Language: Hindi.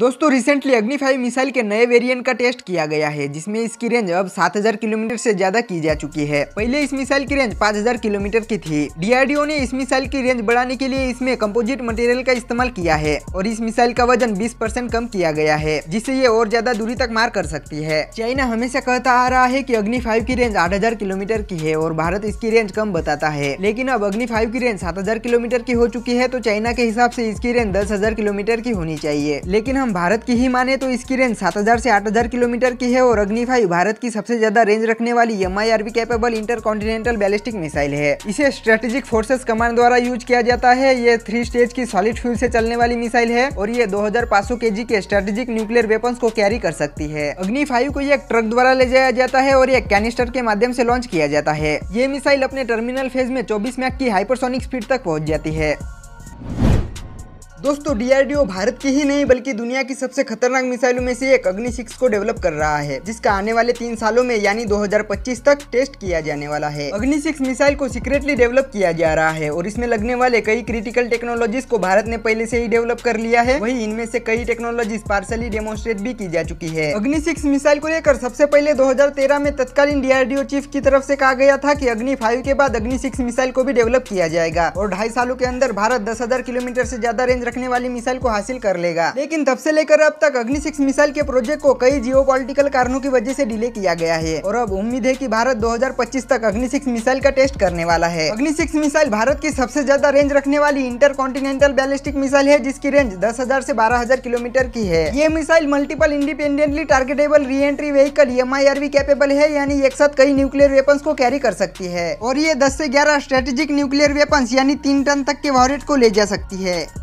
दोस्तों रिसेंटली अग्नि फाइव मिसाइल के नए वेरिएंट का टेस्ट किया गया है जिसमें इसकी रेंज अब 7000 किलोमीटर से ज्यादा की जा चुकी है पहले इस मिसाइल की रेंज 5000 किलोमीटर की थी डीआरडीओ ने इस मिसाइल की रेंज बढ़ाने के लिए इसमें कंपोजिट मटेरियल का इस्तेमाल किया है और इस मिसाइल का वजन बीस परसेंट कम किया गया है जिससे ये और ज्यादा दूरी तक मार कर सकती है चाइना हमेशा कहता आ रहा है की अग्नि फाइव की रेंज आठ किलोमीटर की है और भारत इसकी रेंज कम बताता है लेकिन अब अग्नि फाइव की रेंज सात किलोमीटर की हो चुकी है तो चाइना के हिसाब से इसकी रेंज दस किलोमीटर की होनी चाहिए लेकिन हम भारत की ही माने तो इसकी रेंज 7000 से 8000 किलोमीटर की है और अग्नि फाइव भारत की सबसे ज्यादा रेंज रखने वाली M capable intercontinental ballistic missile है इसे स्ट्रेटेजिक फोर्सेस कमांड द्वारा यूज किया जाता है ये थ्री स्टेज की सॉलिड फ्यूल से चलने वाली मिसाइल है और ये दो हजार के स्ट्रेटेजिक न्यूक्लियर वेपन को कैरी कर सकती है अग्नि फाइव को एक ट्रक द्वारा ले जाया जाता है और एक कैनिस्टर के माध्यम से लॉन्च किया जाता है ये मिसाइल अपने टर्मिनल फेज में चौबीस मैक की हाइपरसोनिक स्पीड तक पहुँच जाती है दोस्तों डीआरडीओ भारत की ही नहीं बल्कि दुनिया की सबसे खतरनाक मिसाइलों में से एक अग्नि सिक्स को डेवलप कर रहा है जिसका आने वाले तीन सालों में यानी 2025 तक टेस्ट किया जाने वाला है अग्नि सिक्स मिसाइल को सीक्रेटली डेवलप किया जा रहा है और इसमें लगने वाले कई क्रिटिकल टेक्नोलॉजीज को भारत ने पहले से ही डेवलप कर लिया है वही इनमें से कई टेक्नोलॉजीज पार्सली डेमोन्स्ट्रेट भी की जा चुकी है अग्नि सिक्स मिसाइल को लेकर सबसे पहले दो में तत्कालीन डीआरडीओ चीफ की तरफ ऐसी कहा गया था की अग्नि फाइव के बाद अग्नि सिक्स मिसाइल को भी डेवलप किया जाएगा और ढाई सालों के अंदर भारत दस किलोमीटर ऐसी ज्यादा रेंज रखने वाली मिसाइल को हासिल कर लेगा लेकिन तब से लेकर अब तक अग्नि सिक्स मिसाइल के प्रोजेक्ट को कई जियो कारणों की वजह ऐसी डिले किया गया है और अब उम्मीद है की भारत दो तक अग्नि सिक्स मिसाइल का टेस्ट करने वाला है अग्नि सिक्स मिसाइल भारत की सबसे ज्यादा रेंज रखने वाली इंटर कॉन्टिनेंटल बैलिस्टिक मिसाइल है जिसकी रेंज दस हजार ऐसी बारह हजार किलोमीटर की है ये missile multiple independently targetable reentry vehicle M capable है यानी एक साथ कई न्यूक्लियर वेपन को कैरी कर सकती है और ये दस ऐसी ग्यारह स्ट्रेटेजिक न्यूक्लियर वेपन यानी तीन टन तक के वॉरेट को ले जा सकती है